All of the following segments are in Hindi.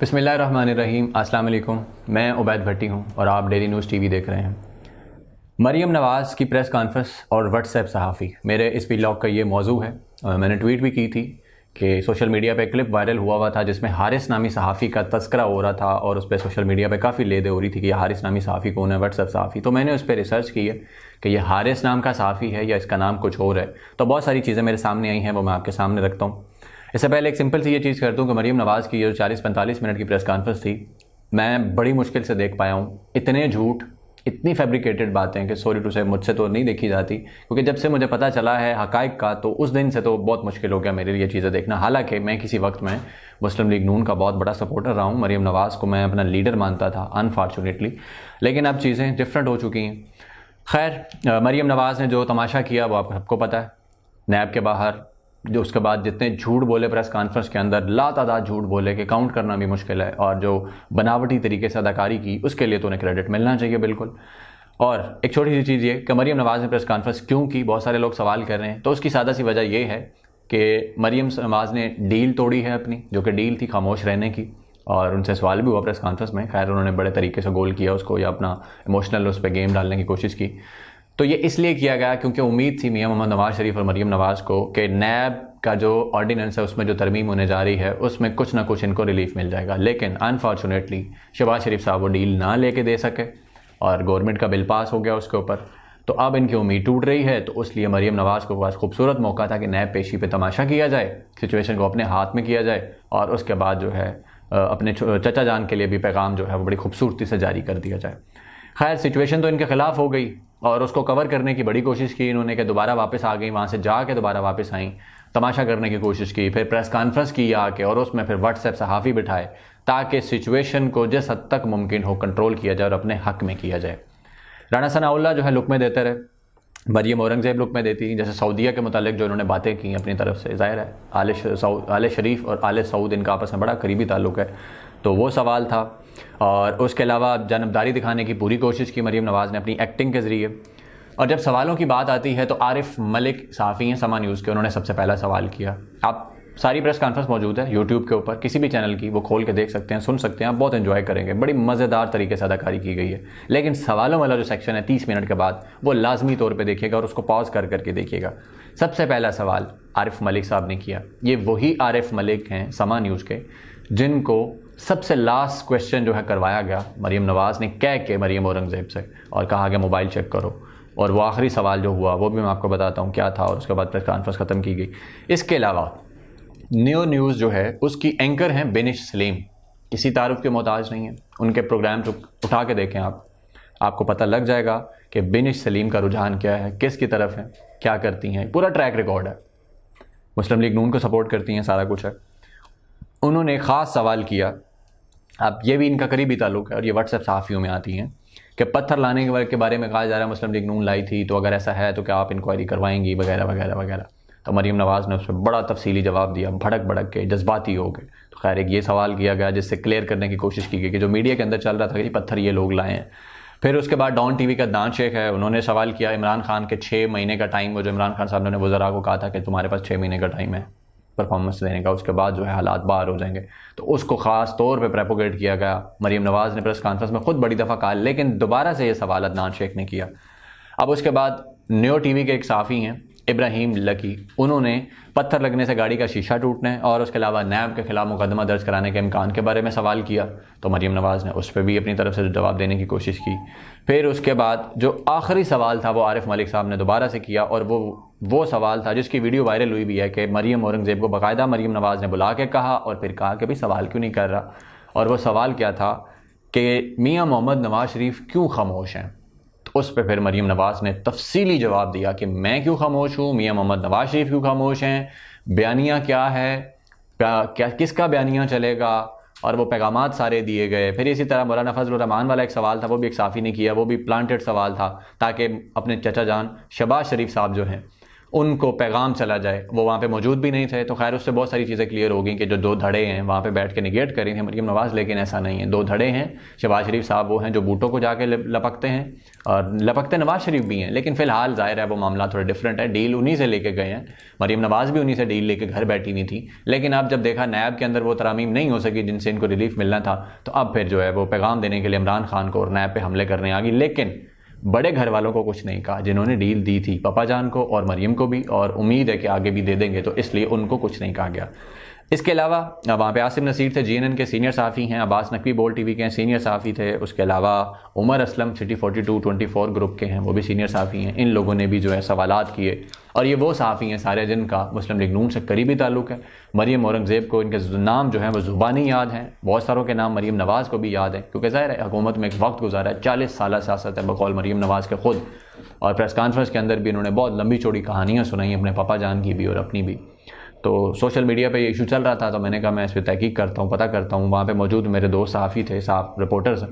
बसमिल अस्सलाम मैं उबैद भट्टी हूँ और आप डेली न्यूज़ टीवी देख रहे हैं मरीम नवाज़ की प्रेस कॉन्फ्रेंस और व्हाट्सएप सहाफ़ी मेरे इस पी लॉक का ये मौजू है और मैंने ट्वीट भी की थी कि सोशल मीडिया पे क्लिप वायरल हुआ हुआ था जिसमें हारिस नामी सहाफ़ी का तस्करा हो रहा था और उस पर सोशल मीडिया पे काफ़ी लेदे हो रही थी कि यह हारिस नामी सहाफ़ी कौन है व्हाट्सअप सहाफ़ी तो मैंने उस पर रिसर्च की है कि यह हारिस नाम का सहाफ़ी है या इसका नाम कुछ और है तो बहुत सारी चीज़ें मेरे सामने आई हैं वो मैं आपके सामने रखता हूँ इससे पहले एक सिंपल सी ये चीज़ करता हूँ कि मरीम नवाज़ की ये चालीस पैंतालीस मिनट की प्रेस कॉन्फ्रेंस थी मैं बड़ी मुश्किल से देख पाया हूँ इतने झूठ इतनी फैब्रिकेटेड बातें कि सॉरी टू से मुझसे तो नहीं देखी जाती क्योंकि जब से मुझे पता चला है हकाइक का तो उस दिन से तो बहुत मुश्किल हो गया मेरे लिए चीज़ें देखना हालांकि मैं किसी वक्त में मुस्लिम लीग नून का बहुत बड़ा सपोर्टर रहा हूँ मरीम नवाज़ को मैं अपना लीडर मानता था अनफॉर्चुनेटली लेकिन अब चीज़ें डिफरेंट हो चुकी हैं खैर मरीम नवाज़ ने जो तमाशा किया वो आप सबको पता है नैब के बाहर जो उसके बाद जितने झूठ बोले प्रेस कॉन्फ्रेंस के अंदर ला तादाद झूठ बोले कि काउंट करना भी मुश्किल है और जो बनावटी तरीके से अदाकारी की उसके लिए तो उन्हें क्रेडिट मिलना चाहिए बिल्कुल और एक छोटी सी चीज़ ये कि मरीम नवाज़ ने प्रेस कॉन्फ्रेंस क्यों की बहुत सारे लोग सवाल कर रहे हैं तो उसकी सादा सी वजह यह है कि मरीम नवाज़ ने डील तोड़ी है अपनी जो कि डील थी खामोश रहने की और उनसे सवाल भी हुआ प्रेस कॉन्फ्रेंस में खैर उन्होंने बड़े तरीके से गोल किया उसको या अपना इमोशनल उस पर गेम डालने की कोशिश की तो ये इसलिए किया गया क्योंकि उम्मीद थी मियाँ मोहम्मद नवाज शरीफ और मरीम नवाज को कि नैब का जो ऑर्डिनेंस है उसमें जो तरमीम होने जा रही है उसमें कुछ ना कुछ इनको रिलीफ मिल जाएगा लेकिन अनफॉर्चुनेटली शहबाज शरीफ साहब वो डील ना लेके दे सके और गवर्नमेंट का बिल पास हो गया उसके ऊपर तो अब इनकी उम्मीद टूट रही है तो लिए मरीम नवाज को पास खूबसूरत मौका था कि नए पेशी पे तमाशा किया जाए सिचुएशन को अपने हाथ में किया जाए और उसके बाद जो है अपने चचा जान के लिए भी पैगाम जो है वो बड़ी खूबसूरती से जारी कर दिया जाए खैर सिचुएशन तो इनके खिलाफ हो गई और उसको कवर करने की बड़ी कोशिश की इन्होंने कि दोबारा वापस आ गई वहाँ से जा के दोबारा वापस आई तमाशा करने की कोशिश की फिर प्रेस कॉन्फ्रेंस की आके और उसमें फिर व्हाट्सएप सहाफ़ी बिठाए ताकि सिचुएशन को जिस हद तक मुमकिन हो कंट्रोल किया जाए और अपने हक में किया जाए राना सनाउल्ला जो है लुक में देते रहे मरियम औरंगज़ेब लुक में देती जैसे सऊदिया के मतलब जो इन्होंने बातें की अपनी तरफ से ज़ाहिर है आले आले शरीफ और आले सऊद इनका आपस में बड़ा करीबी ताल्लुक है तो वो सवाल था और उसके अलावा जानबदारी दिखाने की पूरी कोशिश की मरीम नवाज़ ने अपनी एक्टिंग के ज़रिए और जब सवालों की बात आती है तो आरिफ मलिक साफ़ी हैं समा न्यूज़ के उन्होंने सबसे पहला सवाल किया आप सारी प्रेस कॉन्फ्रेंस मौजूद है यूट्यूब के ऊपर किसी भी चैनल की वो खोल के देख सकते हैं सुन सकते हैं आप बहुत इन्जॉय करेंगे बड़ी मज़ेदार तरीके से अदाकारी की गई है लेकिन सवालों वाला जो सेक्शन है तीस मिनट के बाद वो लाजमी तौर पर देखिएगा और उसको पॉज कर करके देखिएगा सबसे पहला सवाल आरिफ मलिक साहब ने किया ये वही आरिफ मलिक हैं समा न्यूज़ के जिनको सबसे लास्ट क्वेश्चन जो है करवाया गया मरीम नवाज़ ने कह के मरीम औरंगज़ेब से और कहा गया मोबाइल चेक करो और वो आखिरी सवाल जो हुआ वो भी मैं आपको बताता हूँ क्या था और उसके बाद प्रेस कॉन्फ्रेंस ख़त्म की गई इसके अलावा न्यू न्यूज़ जो है उसकी एंकर हैं बेनिश सलीम किसी तारुफ के मोहताज नहीं है उनके प्रोग्राम जो तो उठा के देखें आप आपको पता लग जाएगा कि बेनिश सलीम का रुझान क्या है किस की तरफ है क्या करती हैं पूरा ट्रैक रिकॉर्ड है मुस्लिम लीग नून को सपोर्ट करती हैं सारा कुछ है उन्होंने ख़ास सवाल किया अब ये भी इनका करीबी ताल्लुक है और ये व्हाट्सएप साफियों में आती हैं कि पत्थर लाने के बारे में कहा जा रहा है मुस्लिम लीग नून लाई थी तो अगर ऐसा है तो क्या आप इंक्वायरी करवाएंगी वगैरह वगैरह वगैरह तो मरीम नवाज़ ने उस पर बड़ा तफसीली जवाब दिया भड़क भड़क के जज्बाती हो गए तो खैर एक ये सवाल किया गया जिससे क्लियर करने की कोशिश की गई कि जो मीडिया के अंदर चल रहा था कि पत्थर ये लोग लाए हैं फिर उसके बाद डॉन टीवी का दान शेख है उन्होंने सवाल किया इमरान खान के छः महीने का टाइम वो जो इमरान खान साहब ने वज़रा को कहा था कि तुम्हारे पास छः महीने का टाइम है परफॉर्मेंस देने का उसके बाद जो है हालात बाहर हो जाएंगे तो उसको ख़ास तौर पर प्रेपोगेट किया गया मरीम नवाज़ ने प्रेस कॉन्फ्रेंस में खुद बड़ी दफ़ा कहा लेकिन दोबारा से ये सवाल अदनान शेख ने किया अब उसके बाद न्यो टीवी के एक साफ़ी हैं इब्राहिम लकी उन्होंने पत्थर लगने से गाड़ी का शीशा टूटने और उसके अलावा नैब के खिलाफ मुकदमा दर्ज कराने के इम्कान के बारे में सवाल किया तो मरीम नवाज़ ने उस पर भी अपनी तरफ से जवाब देने की कोशिश की फिर उसके बाद जो आखिरी सवाल था वो आरिफ मलिक साहब ने दोबारा से किया और वो वो सवाल था जिसकी वीडियो वायरल हुई भी है कि मरीम औरंगज़ेब को बाकायदा मरीम नवाज़ ने बुला के कहा और फिर कहा कि भी सवाल क्यों नहीं कर रहा और वो सवाल क्या था कि मियाँ मोहम्मद नवाज शरीफ क्यों खामोश हैं उस पर फिर मरीम नवाज़ ने तफसीली जवाब दिया कि मैं क्यों खामोश हूँ मियाँ मोहम्मद नवाज शरीफ क्यों खामोश हैं बयानिया क्या है क्या, किसका बयानिया चलेगा और वो पैगाम सारे दिए गए फिर इसी तरह मौलाना फजलरहमान वाला एक सवाल था वो भी एक साफ़ी ने किया वो भी प्लांटेड सवाल था ताकि अपने चचा जान शबाज शरीफ साहब जो हैं उनको पैगाम चला जाए वो वहाँ पे मौजूद भी नहीं थे तो खैर उससे बहुत सारी चीज़ें क्लियर होगी कि जो दो धड़े हैं वहाँ पे बैठ के निगेट करी थी मरीम मतलब नवाज़ लेकिन ऐसा नहीं है दो धड़े हैं शहबाज शरीफ साहब वो हैं जो बूटों को जाके लपकते हैं और लपकते नवाज शरीफ भी हैं लेकिन फ़िलहाल ज़ाहिर है वो मामला थोड़ा डिफरेंट है डील उन्हीं से लेके गए हैं मरीम नवाज़ भी उन्हीं से डील लेके घर बैठी हुई थी लेकिन अब जब देखा नायब के अंदर वो तरामीम नहीं हो सकी जिनसे इनको रिलीफ मिलना था तो अब फिर जो है वो पैगाम देने के लिए इमरान खान को और नायब पर हमले करने आ गई लेकिन बड़े घर वालों को कुछ नहीं कहा जिन्होंने डील दी थी पापा जान को और मरियम को भी और उम्मीद है कि आगे भी दे देंगे तो इसलिए उनको कुछ नहीं कहा गया इसके अलावा वहाँ पे आसिम नसीर थे जीएनएन के सीनियर साफ़ी हैं अब्बास नकवी बोल टीवी के सीनियर साफ़ी थे उसके अलावा Umar Aslam city forty two twenty four group के हैं वो भी सीनियर साफ़ी हैं इन लोगों ने भी जो है सवाल किए और ये वो साफ़ी हैं सारे जिनका मुस्लिम लीग नून से करीबी ताल्लुक है मरीम औरंगज़ेब को इनके नाम जो है वो ज़ुबानी याद हैं बहुत सारों के नाम मरीम नवाज़ को भी याद है क्योंकि ज़ाहिर है हुकूमत में एक वक्त गुजारा है चालीस साल सियासत है बकौल मरीम नवाज़ के ख़ुद और प्रेस कॉन्फ्रेंस के अंदर भी इन्होंने बहुत लंबी चौड़ी कहानियाँ सुनाई अपने पापा जान की भी और अपनी भी तो सोशल मीडिया पे ये इशू चल रहा था तो मैंने कहा मैं इस पर तहकीक करता हूँ पता करता हूँ वहाँ पे मौजूद मेरे दो सहाफ़ी थे साफ रिपोर्टर्स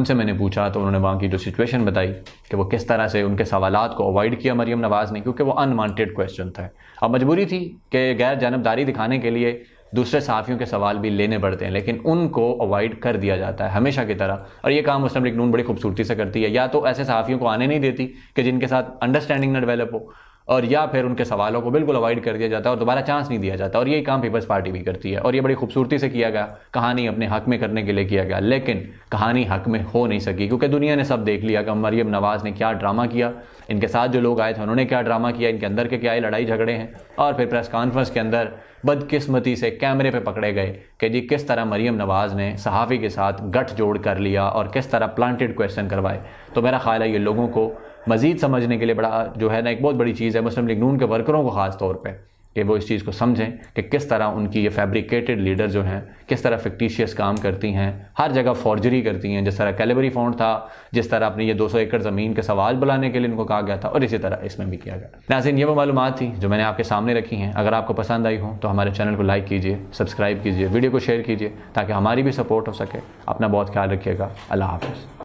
उनसे मैंने पूछा तो उन्होंने वहाँ की जो सिचुएशन बताई कि वो किस तरह से उनके सवाल को अवॉइड किया मरीम नवाज़ ने क्योंकि वो अनवान्टेड क्वेश्चन था अब मजबूरी थी कि गैर जानबदारी दिखाने के लिए दूसरे सहाफ़ियों के सवाल भी लेने पड़ते हैं लेकिन उनको अवॉइड कर दिया जाता है हमेशा की तरह और ये काम मुस्लिम लीग नून बड़ी खूबसूरती से करती है या तो ऐसे सहाफ़ियों को आने नहीं देती कि जिनके साथ अंडरस्टैंडिंग ना डेवलप हो और या फिर उनके सवालों को बिल्कुल अवॉइड कर दिया जाता है और दोबारा चांस नहीं दिया जाता और यही काम पीपल्स पार्टी भी करती है और ये बड़ी खूबसूरती से किया गया कहानी अपने हक में करने के लिए किया गया लेकिन कहानी हक में हो नहीं सकी क्योंकि दुनिया ने सब देख लिया कि मरियम नवाज़ ने क्या ड्रामा किया इनके साथ जो लोग आए थे उन्होंने क्या ड्रामा किया इनके अंदर के क्या लड़ाई झगड़े हैं और फिर प्रेस कॉन्फ्रेंस के अंदर बदकिस्मती से कैमरे पर पकड़े गए कि जी किस तरह मरीम नवाज़ ने सहाफ़ी के साथ गठजोड़ कर लिया और किस तरह प्लांटेड क्वेश्चन करवाए तो मेरा ख्याल है ये लोगों को मज़ीद समझने के लिए बड़ा जो है ना एक बहुत बड़ी चीज़ है मुस्लिम लीग नून के वर्करों को ख़ास तौर पर कि वो इस चीज़ को समझें कि किस तरह उनकी ये फैब्रिकेटेड लीडर जो हैं किस तरह फिक्टिशियस काम करती हैं हर जगह फॉर्जरी करती हैं जिस तरह कैलेबरी फाउंड था जिस तरह अपने ये 200 एकड़ ज़मीन के सवाल बुलाने के लिए इनको कहा गया था और इसी तरह इसमें भी किया गया नाजिन ये वो मालूम थी जो मैंने आपके सामने रखी हैं अगर आपको पसंद आई हो तो हमारे चैनल को लाइक कीजिए सब्सक्राइब कीजिए वीडियो को शेयर कीजिए ताकि हमारी भी सपोर्ट हो सके अपना बहुत ख्याल रखिएगा अल्लाह हाफ़